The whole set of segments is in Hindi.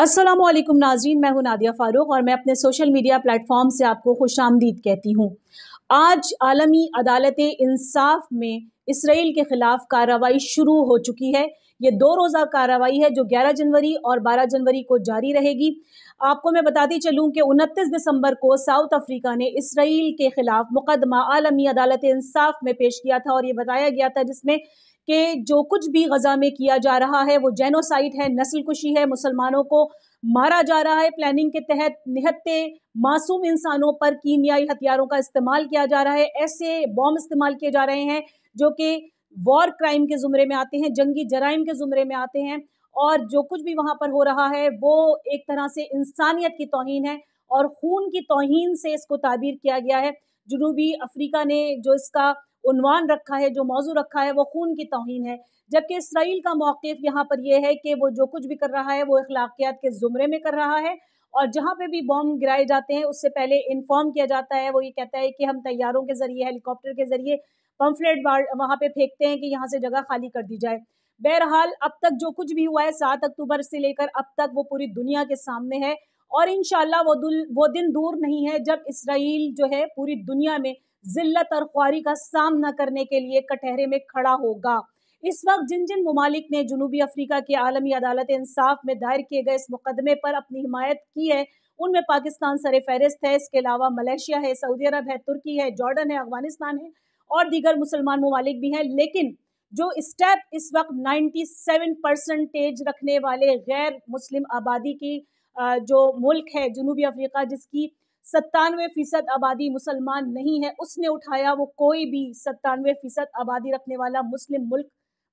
असलम नाजीन मैं हूं नादिया फ़ारूक और मैं अपने सोशल मीडिया प्लेटफॉर्म से आपको खुश आमदीद कहती हूँ आज आलमी अदालत इंसाफ में इसराइल के ख़िलाफ़ कार्रवाई शुरू हो चुकी है ये दो रोज़ा कार्रवाई है जो 11 जनवरी और 12 जनवरी को जारी रहेगी आपको मैं बताती चलूँ कि उनतीस दिसंबर को साउथ अफ्रीका ने इसराइल के ख़िलाफ़ मुकदमा आलमी अदालत इंसाफ में पेश किया था और ये बताया गया था जिसमें कि जो कुछ भी गजा में किया जा रहा है वो जेनोसाइट है नस्ल कुशी है मुसलमानों को मारा जा रहा है प्लानिंग के तहत निहत्ते मासूम इंसानों पर कीमियाई हथियारों का इस्तेमाल किया जा रहा है ऐसे बॉम्ब इस्तेमाल किए जा रहे हैं जो कि वॉर क्राइम के ज़ुमरे में आते हैं जंगी जराइम के ज़ुमरे में आते हैं और जो कुछ भी वहाँ पर हो रहा है वो एक तरह से इंसानियत की तोहन है और खून की तोहन से इसको ताबीर किया गया है जनूबी अफ्रीका ने जो इसका उनवान रखा है जो मौजू रखा है वो खून की तोहन है जबकि इसराइल का मौकफ यहाँ पर यह है कि वो जो कुछ भी कर रहा है वो अखलाकियात के ज़ुमरे में कर रहा है और जहाँ पे भी बॉम्ब गिराए जाते हैं उससे पहले इन्फॉर्म किया जाता है वो ये कहता है कि हम तैयारों के ज़रिए हेलीकॉप्टर के ज़रिए पम्फलेट वहाँ पे फेंकते हैं कि यहाँ से जगह खाली कर दी जाए बहरहाल अब तक जो कुछ भी हुआ है सात अक्टूबर से लेकर अब तक वो पूरी दुनिया के सामने है और इन वो वो दिन दूर नहीं है जब इसराइल जो है पूरी दुनिया में जिल्लत और ख्वारी का सामना करने के लिए कटहरे में खड़ा होगा इस वक्त जिन जिन ममालिक ने जनूबी अफ्रीका की आलमी अदालत इंसाफ में दायर किए गए इस मुकदमे पर अपनी हिमायत की है उनमें पाकिस्तान सर फहरिस्त है इसके अलावा मलेशिया है सऊदी अरब है तुर्की है जॉर्डन है अफगानिस्तान है और दीगर मुसलमान ममालिक भी हैं लेकिन जो स्टेप इस वक्त 97 परसेंटेज रखने वाले गैर मुस्लिम आबादी की जो मुल्क है जनूबी अफ्रीका जिसकी सत्तानवे फीसद आबादी मुसलमान नहीं है उसने उठाया वो कोई भी सत्तानवे फीसद आबादी रखने वाला मुस्लिम मुल्क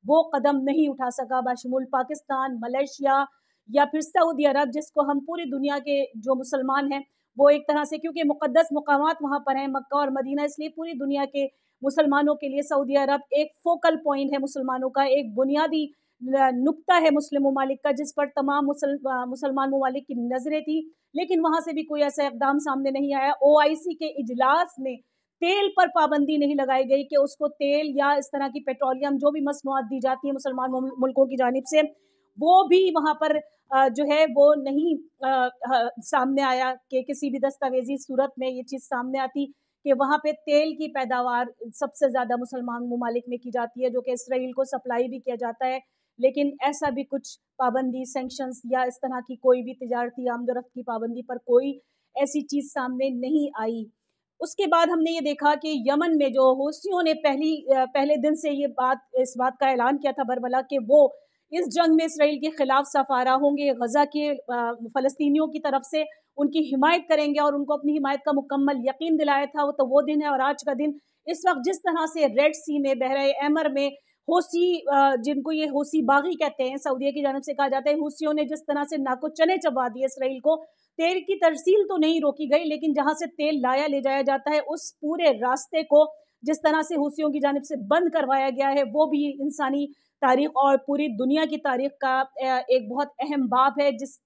वो कदम नहीं उठा सका बाशमूल पाकिस्तान मलेशिया या फिर सऊदी अरब जिसको हम पूरी दुनिया के जो मुसलमान हैं वो एक तरह से क्योंकि मुकदस मकाम वहाँ पर हैं मक्का और मदीना इसलिए पूरी दुनिया के मुसलमानों के लिए सऊदी अरब एक फोकल पॉइंट है मुसलमानों का एक बुनियादी नुकता है मुस्लिम ममालिक का जिस पर तमाम मुसल, मुसलमान ममालिक की नज़रें थी लेकिन वहां से भी कोई ऐसा इकदाम सामने नहीं आया ओ के इजलास में तेल पर पाबंदी नहीं लगाई गई कि उसको तेल या इस तरह की पेट्रोलियम जो भी मसनूआत दी जाती है मुसलमान मुल्कों की जानब से वो भी वहाँ पर जो है वो नहीं सामने आया कि किसी भी दस्तावेजी सूरत में ये चीज़ सामने आती कि वहाँ पे तेल की पैदावार सबसे ज़्यादा मुसलमान ममालिक में की जाती है जो कि इसराइल को सप्लाई भी किया जाता है लेकिन ऐसा भी कुछ पाबंदी सेंक्शंस या इस तरह की कोई भी तजारती आमदरफ्त की पाबंदी पर कोई ऐसी चीज़ सामने नहीं आई उसके बाद हमने ये देखा कि यमन में जो हौसियों ने पहली पहले दिन से ये बात इस बात का ऐलान किया था बरबला कि वो इस जंग में इसराइल के ख़िलाफ़ सफारा होंगे गज़ा के फ़लस्तियों की तरफ से उनकी हिमायत करेंगे और उनको अपनी हिमायत का मुकम्मल यकीन दिलाया था वो तो वो दिन है और आज का दिन इस वक्त जिस तरह से रेड सी में बहरा एमर में होसी जिनको ये होसी बागी कहते हैं सऊदीया की जानब से कहा जाता है हूसियों ने जिस तरह से नाको चने चबा दिए इसराइल को तेल की तरसील तो नहीं रोकी गई लेकिन जहां से तेल लाया ले जाया जाता है उस पूरे रास्ते को जिस तरह से हूसियों की जानब से बंद करवाया गया है वो भी इंसानी तारीख और पूरी दुनिया की तारीख का एक बहुत अहम बाब है जिस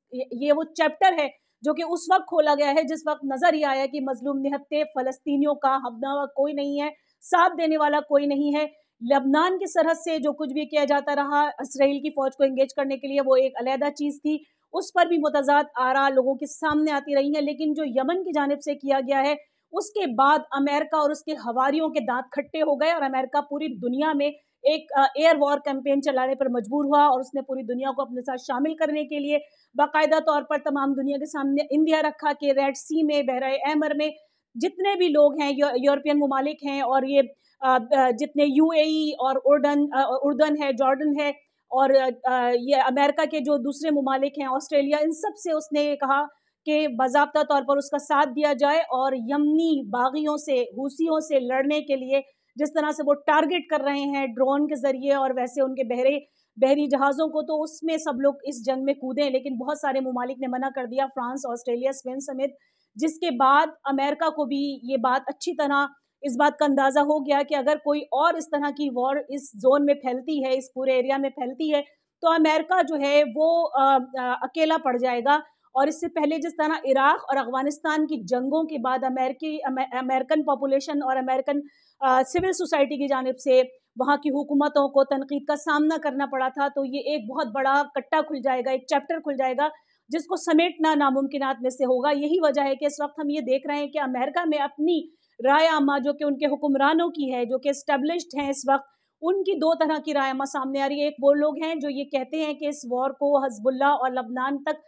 ये वो चैप्टर है जो कि उस वक्त खोला गया है जिस वक्त नजर ही आया कि मजलूम निहत्ते फलस्तियों का हमनावा कोई नहीं है साथ देने वाला कोई नहीं है लबनान की सरहद से जो कुछ भी किया जाता रहा इसराइल की फ़ौज को एंगेज करने के लिए वो एक अलहदा चीज़ थी उस पर भी आ आरा लोगों के सामने आती रही हैं लेकिन जो यमन की जानब से किया गया है उसके बाद अमेरिका और उसके हवारीयों के दांत खट्टे हो गए और अमेरिका पूरी दुनिया में एक एयर वॉर कैंपेन चलाने पर मजबूर हुआ और उसने पूरी दुनिया को अपने साथ शामिल करने के लिए बाकायदा तौर पर तमाम दुनिया के सामने इंडिया रखा कि रेड सी में बहरा अहमर में जितने भी लोग हैं यूरोपियन ममालिक हैं और ये जितने यूएई और उर्डन उर्दन है जॉर्डन है और ये अमेरिका के जो दूसरे ममालिक हैं ऑस्ट्रेलिया इन सब से उसने कहा कि बाबा तौर पर उसका साथ दिया जाए और यमनी बागियों से हूसियों से लड़ने के लिए जिस तरह से वो टारगेट कर रहे हैं ड्रोन के ज़रिए और वैसे उनके बहरे बहरी जहाज़ों को तो उसमें सब लोग इस जंग में कूदें लेकिन बहुत सारे ममालिक ने मना कर दिया फ्रांस ऑस्ट्रेलिया स्पेन समेत जिसके बाद अमेरिका को भी ये बात अच्छी तरह इस बात का अंदाज़ा हो गया कि अगर कोई और इस तरह की वॉर इस जोन में फैलती है इस पूरे एरिया में फैलती है तो अमेरिका जो है वो आ, आ, अकेला पड़ जाएगा और इससे पहले जिस तरह इराक और अफगानिस्तान की जंगों के बाद अमेरिकी अमेरिकन पॉपुलेशन और अमेरिकन सिविल सोसाइटी की जानब से वहाँ की हुकूमतों को तनकीद का सामना करना पड़ा था तो ये एक बहुत बड़ा कट्टा खुल जाएगा एक चैप्टर खुल जाएगा जिसको समेटना नामुमकिन में से होगा यही वजह है कि इस वक्त हम ये देख रहे हैं कि अमेरिका में अपनी राय आमा जो कि उनके हुक्मरानों की है जो कि इस्टेब्लिश्ड हैं इस वक्त उनकी दो तरह की राय आमा सामने आ रही है एक वो लोग हैं जो ये कहते हैं कि इस वॉर को हजबुल्ला और लबनान तक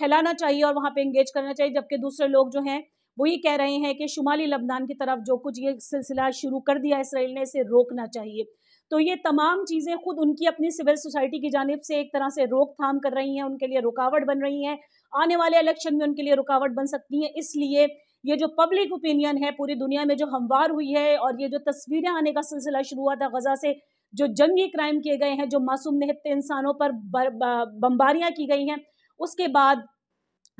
फैलाना चाहिए और वहाँ पर इंगेज करना चाहिए जबकि दूसरे लोग जो हैं वो ये कह रहे हैं कि शुमाली लबनान की तरफ जो कुछ ये सिलसिला शुरू कर दिया इसराइल ने इसे रोकना चाहिए तो ये तमाम चीज़ें खुद उनकी अपनी सिविल सोसाइटी की जानब से एक तरह से रोकथाम कर रही हैं उनके लिए रुकावट बन रही हैं आने वाले इलेक्शन में उनके लिए रुकावट बन सकती हैं इसलिए ये जो पब्लिक ओपिनियन है पूरी दुनिया में जो हमवार हुई है और ये जो तस्वीरें आने का सिलसिला शुरू हुआ था गजा से जो जंगी क्राइम किए गए हैं जो मासूम निहत्ते इंसानों पर बमबारियाँ की गई हैं उसके बाद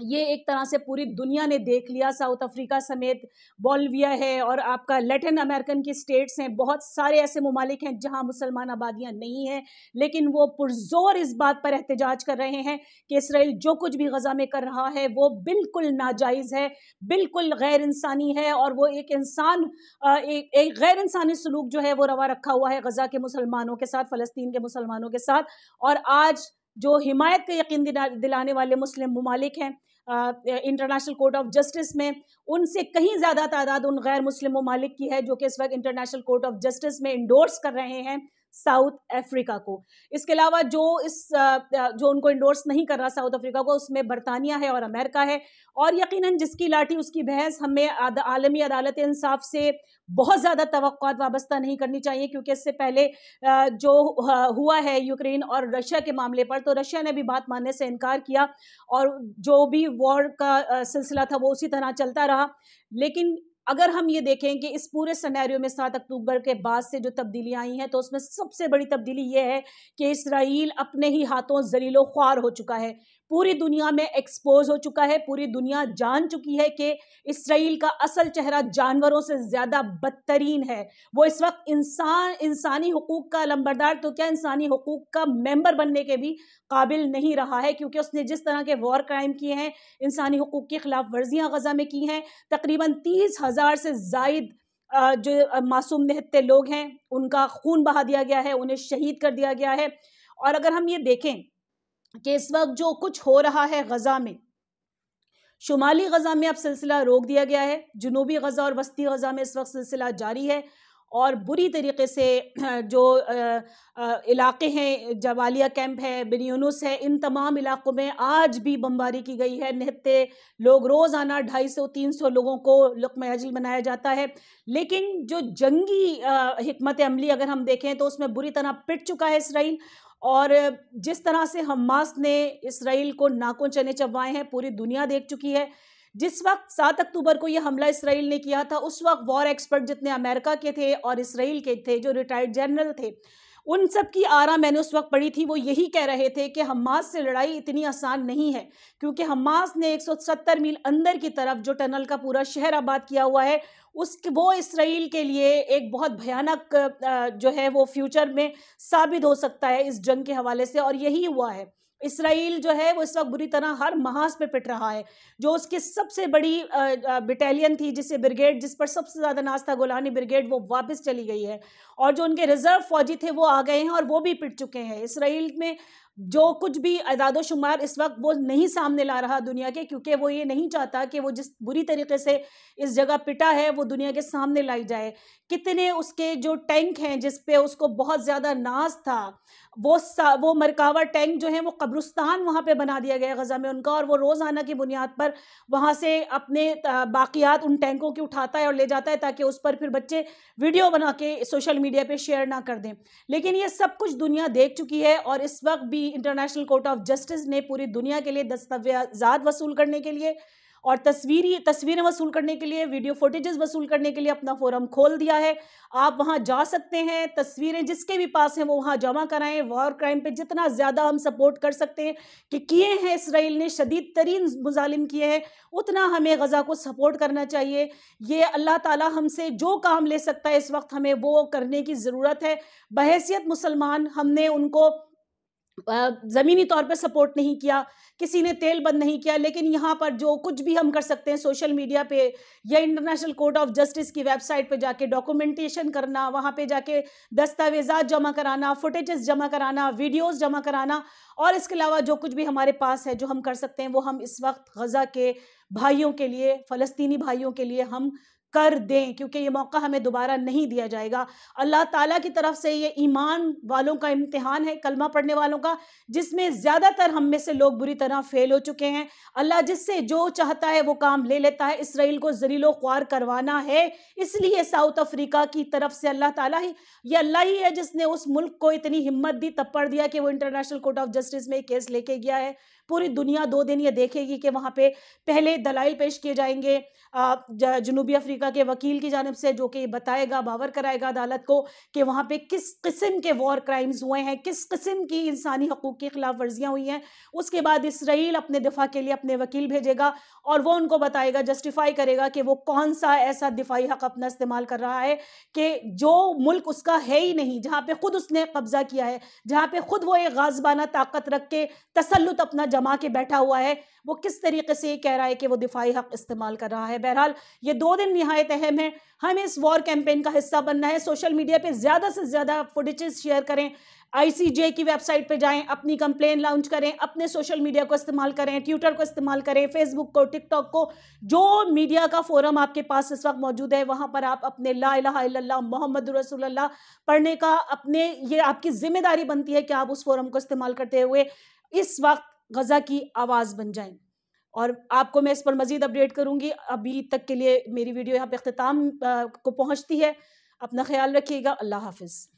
ये एक तरह से पूरी दुनिया ने देख लिया साउथ अफ्रीका समेत बॉलविया है और आपका लेटिन अमेरिकन की स्टेट्स हैं बहुत सारे ऐसे ममालिक हैं जहां मुसलमान आबादियां नहीं हैं लेकिन वो पुरजोर इस बात पर एहतजाज कर रहे हैं कि इसराइल जो कुछ भी गज़ा में कर रहा है वो बिल्कुल नाजायज़ है बिल्कुल गैर इंसानी है और वो एक इंसान एक, एक गैर इंसानी सलूक जो है वो रवा रखा हुआ है गज़ा के मुसलमानों के साथ फ़लस्तीन के मुसलमानों के साथ और आज जो हिमायत का यकीन दिलाने वाले मुस्लिम ममालिक हैं इंटरनेशनल कोर्ट ऑफ जस्टिस में उनसे कहीं ज़्यादा तादाद उन गैर मुस्लिम ममालिक की है जो कि इस वक्त इंटरनेशनल कोर्ट ऑफ जस्टिस में इंडोर्स कर रहे हैं साउथ अफ्रीका को इसके अलावा जो इस जो उनको इंडोर्स नहीं कर रहा साउथ अफ्रीका को उसमें बरतानिया है और अमेरिका है और यकीनन जिसकी लाठी उसकी बहस हमें आलमी अदालत इंसाफ से बहुत ज़्यादा तो वाबस्ता नहीं करनी चाहिए क्योंकि इससे पहले जो हुआ है यूक्रेन और रशिया के मामले पर तो रशिया ने भी बात मानने से इनकार किया और जो भी वॉर का सिलसिला था वो उसी तरह चलता रहा लेकिन अगर हम ये देखें कि इस पूरे सनेरियो में सात अक्टूबर के बाद से जो तब्दीलियाँ आई हैं तो उसमें सबसे बड़ी तब्दीली ये है कि इसराइल अपने ही हाथों जलीलो ख्वार हो चुका है पूरी दुनिया में एक्सपोज हो चुका है पूरी दुनिया जान चुकी है कि इसराइल का असल चेहरा जानवरों से ज़्यादा बदतरीन है वो इस वक्त इंसान इंसानी हकूक़ का लंबरदार तो क्या इंसानी हकूक़ का मेंबर बनने के भी काबिल नहीं रहा है क्योंकि उसने जिस तरह के वॉर क्राइम किए हैं इंसानी हकूक़ की ख़िलाफ़ वर्जियाँ गज़ा में की हैं तकरीबन तीस हज़ार से जायद जो मासूम नहते लोग हैं उनका खून बहा दिया गया है उन्हें शहीद कर दिया गया है और अगर हम ये देखें कि इस वक्त जो कुछ हो रहा है गज़ा में शुमाली गज़ा में अब सिलसिला रोक दिया गया है जनूबी गज़ा और वस्ती गज़ा में इस वक्त सिलसिला जारी है और बुरी तरीके से जो इलाके हैं जवालिया कैंप है बिनियनस है इन तमाम इलाकों में आज भी बमबारी की गई है नहते लोग रोज़ाना ढाई सौ तीन सौ लोगों को लुकम अजल बनाया जाता है लेकिन जो जंगी हमत अमली अगर हम देखें तो उसमें बुरी तरह पिट चुका है इसराइल और जिस तरह से हमास ने इसराइल को नाकों चने चबवाए हैं पूरी दुनिया देख चुकी है जिस वक्त सात अक्टूबर को यह हमला इसराइल ने किया था उस वक्त वॉर एक्सपर्ट जितने अमेरिका के थे और इसराइल के थे जो रिटायर्ड जनरल थे उन सब की आरा मैंने उस वक्त पढ़ी थी वो यही कह रहे थे कि हमास से लड़ाई इतनी आसान नहीं है क्योंकि हमास ने 170 मील अंदर की तरफ जो टनल का पूरा शहर आबाद किया हुआ है उस वो इसराइल के लिए एक बहुत भयानक जो है वो फ्यूचर में साबित हो सकता है इस जंग के हवाले से और यही हुआ है इसराइल जो है वो इस वक्त बुरी तरह हर महाज पे पिट रहा है जो उसकी सबसे बड़ी बटालियन थी जिसे ब्रिगेड जिस पर सबसे ज़्यादा नाज था गोलानी ब्रिगेड वो वापस चली गई है और जो उनके रिज़र्व फौजी थे वो आ गए हैं और वो भी पिट चुके हैं इसराइल में जो कुछ भी आजाद शुमार इस वक्त वो नहीं सामने ला रहा दुनिया के क्योंकि वो ये नहीं चाहता कि वो जिस बुरी तरीके से इस जगह पिटा है वो दुनिया के सामने लाई जाए कितने उसके जो टैंक हैं जिस पे उसको बहुत ज़्यादा नाज था वो सा वो मरकावा टैंक जो है वो कब्रस्तान वहाँ पे बना दिया गया गज़ा में उनका और वो रोज़ाना की बुनियाद पर वहाँ से अपने बाक़ियात उन टैंकों की उठाता है और ले जाता है ताकि उस पर फिर बच्चे वीडियो बना के सोशल मीडिया पर शेयर ना कर दें लेकिन ये सब कुछ दुनिया देख चुकी है और इस वक्त भी की इंटरनेशनल कोर्ट ऑफ जस्टिस ने पूरी दुनिया के लिए दस्तावेजात वसूल करने के लिए और तस्वीरी तस्वीरें वसूल करने के लिए वीडियो फुटेजेस वसूल करने के लिए अपना फोरम खोल दिया है आप वहां जा सकते हैं तस्वीरें जिसके भी पास हैं वो वहां जमा कराएं वॉर क्राइम पे जितना ज़्यादा हम सपोर्ट कर सकते हैं कि किए हैं इसराइल ने शदीद तरीन मुजालिम किए हैं उतना हमें गज़ा को सपोर्ट करना चाहिए ये अल्लाह ताला हमसे जो काम ले सकता है इस वक्त हमें वो करने की ज़रूरत है बहसीत मुसलमान हमने उनको ज़मीनी तौर पर सपोर्ट नहीं किया किसी ने तेल बंद नहीं किया लेकिन यहाँ पर जो कुछ भी हम कर सकते हैं सोशल मीडिया पे या इंटरनेशनल कोर्ट ऑफ जस्टिस की वेबसाइट पे जाके डॉक्यूमेंटेशन करना वहाँ पे जाके दस्तावेजात जमा कराना फुटेजेस जमा कराना वीडियोस जमा कराना और इसके अलावा जो कुछ भी हमारे पास है जो हम कर सकते हैं वो हम इस वक्त गज़ा के भाइयों के लिए फ़लस्तनी भाइयों के लिए हम कर दें क्योंकि ये मौका हमें दोबारा नहीं दिया जाएगा अल्लाह ताला की तरफ से ये ईमान वालों का इम्तिहान है कलमा पढ़ने वालों का जिसमें ज़्यादातर हम में से लोग बुरी तरह फेल हो चुके हैं अल्लाह जिससे जो चाहता है वो काम ले लेता है इसराइल को जरीलो ख्वार करवाना है इसलिए साउथ अफ्रीका की तरफ से अल्लाह ताला ही ये अल्लाह ही है जिसने उस मुल्क को इतनी हिम्मत दी तब पढ़ दिया कि वो इंटरनेशनल कोर्ट ऑफ जस्टिस में केस लेके गया है पूरी दुनिया दो दिन ये देखेगी कि वहाँ पे पहले दलाइल पेश किए जाएंगे जनूबी अफ्रीका के वकील की जानब से जो कि बताएगा बावर कराएगा अदालत को कि वहाँ पे किस किस्म के वॉर क्राइम्स हुए हैं किस किस्म की इंसानी हकूक़ की खिलाफ वर्जियाँ हुई हैं उसके बाद इसराइल अपने दिफा के लिए अपने वकील भेजेगा और वह उनको बताएगा जस्टिफाई करेगा कि वो कौन सा ऐसा दिफाई हक अपना इस्तेमाल कर रहा है कि जो मुल्क उसका है ही नहीं जहाँ पे खुद उसने कब्ज़ा किया है जहाँ पे खुद वो एक गाजबाना ताकत रख के तसलुत अपना जमा के बैठा हुआ है वो किस तरीके से ये कह रहा है कि वो दिफाई हक इस्तेमाल कर रहा है बहरहाल ये दो दिन नहायत अहम है हमें इस वॉर कैंपेन का हिस्सा बनना है सोशल मीडिया पर ज़्यादा से ज़्यादा फुटेज शेयर करें आईसीजे की वेबसाइट पे जाएं अपनी कंप्लेन लॉन्च करें अपने सोशल मीडिया को इस्तेमाल करें ट्विटर को इस्तेमाल करें फेसबुक को टिकटॉक को जो मीडिया का फोरम आपके पास इस वक्त मौजूद है वहां पर आप अपने ला इला मोहम्मद रसोल्ला पढ़ने का अपने ये आपकी जिम्मेदारी बनती है कि आप उस फोरम को इस्तेमाल करते हुए इस वक्त गज़ा की आवाज़ बन जाए और आपको मैं इस पर मज़ीद अपडेट करूँगी अभी तक के लिए मेरी वीडियो यहाँ पे अख्ताम को पहुंचती है अपना ख्याल रखिएगा अल्लाह हाफिज़